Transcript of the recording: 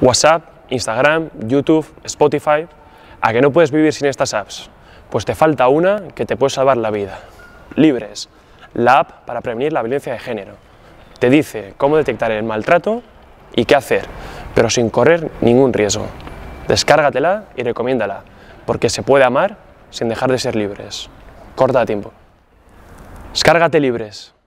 WhatsApp, Instagram, YouTube, Spotify. ¿A que no puedes vivir sin estas apps? Pues te falta una que te puede salvar la vida. Libres, la app para prevenir la violencia de género. Te dice cómo detectar el maltrato y qué hacer, pero sin correr ningún riesgo. Descárgatela y recomiéndala, porque se puede amar sin dejar de ser libres. Corta a tiempo. Descárgate libres.